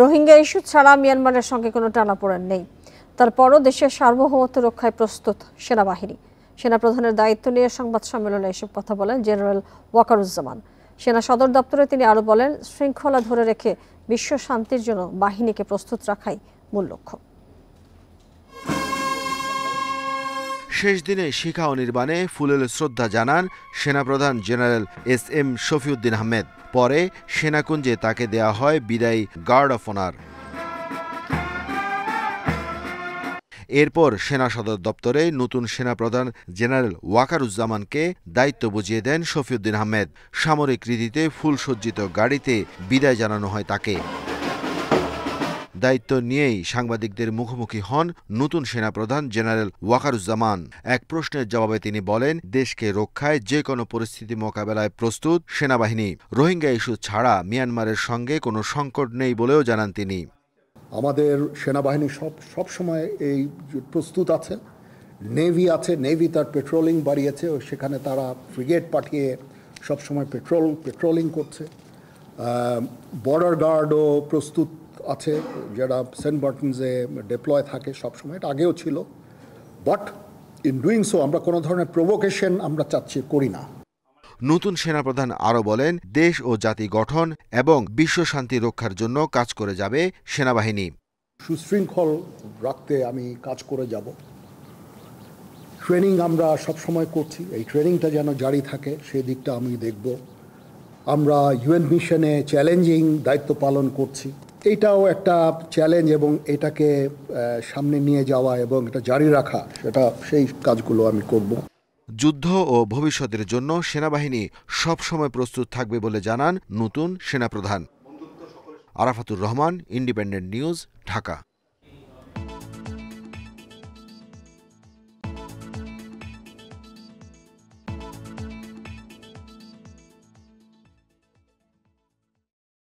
Rohingya issue ছাড়া মিয়ানমারের সঙ্গে কোনো টানাপোড়েন নেই তারপরও দেশের সার্বভৌমত্ব রক্ষায় প্রস্তুত সেনাবাহিনী সেনাপ্রধানের দায়িত্ব নিয়ে সংবাদ সম্মেলনে এসব কথা বলেন জেনারেল ওয়াকারুজ্জামান সেনা সদর দপ্তরে তিনি আরও বলেন শৃঙ্খলা ধরে রেখে বিশ্ব শান্তির জন্য বাহিনীকে প্রস্তুত রাখাই মূল লক্ষ্য শেষ দিনে শিখা অনির্বাণে নির্বাণে ফুলেল শ্রদ্ধা জানান সেনাপ্রধান general S M Shafiuddin Ahmed পরে সেনাকুঞ্জে তাকে দেয়া হয় বিদায়ী গার্ড অফ অনার এরপর সেনা সদর দপ্তরে নতুন সেনাপ্রধান জেনারেল ওয়াকারুজ্জামানকে দায়িত্ব বুঝিয়ে দেন শফিউদ্দিন আহমেদ সামরিক রীতিতে ফুলসজ্জিত গাড়িতে বিদায় জানানো হয় তাকে দায়িত্ব নিয়েই সাংবাদিকদের মুখোমুখি হন নতুন সেনাপ্রধান জেনারেল ওয়াকারুজ্জামান এক প্রশ্নের জবাবে তিনি বলেন দেশকে রক্ষায় যে কোনো পরিস্থিতি মোকাবেলায় প্রস্তুত সেনাবাহিনী রোহিঙ্গা ইস্যু ছাড়া মিয়ানমারের সঙ্গে কোনো সংকট নেই বলেও জানান তিনি আমাদের সেনাবাহিনী সব সবসময় এই প্রস্তুত আছে নেভি আছে নেভি তার পেট্রোলিং বাড়িয়েছে সেখানে তারা ফ্রিগেট পাঠিয়ে সবসময় পেট্রোল পেট্রোলিং করছে বর্ডার গার্ডও প্রস্তুত আছে যারা সেন্ট বার্টনসে ডেপ্লয় থাকে সবসময় এটা আগেও ছিল বাট ইন ডুইং সো আমরা কোনো ধরনের প্রভোকেশন আমরা চাচ্ছি করি না নতুন সেনাপ্রধান আরও বলেন দেশ ও জাতি গঠন এবং বিশ্ব শান্তি রক্ষার জন্য কাজ করে যাবে সেনাবাহিনী সুশৃঙ্খল রাখতে আমি কাজ করে যাব ট্রেনিং আমরা সবসময় করছি এই ট্রেনিংটা যেন জারি থাকে সেই দিকটা আমি দেখব আমরা ইউএন মিশনে চ্যালেঞ্জিং দায়িত্ব পালন করছি এইটাও একটা চ্যালেঞ্জ এবং এটাকে সামনে নিয়ে যাওয়া এবং এটা জারি রাখা সেটা সেই কাজগুলো আমি করব যুদ্ধ ও ভবিষ্যতের জন্য সেনাবাহিনী সবসময় প্রস্তুত থাকবে বলে জানান নতুন সেনাপ্রধান আরাফাতুর রহমান ইন্ডিপেন্ডেন্ট নিউজ ঢাকা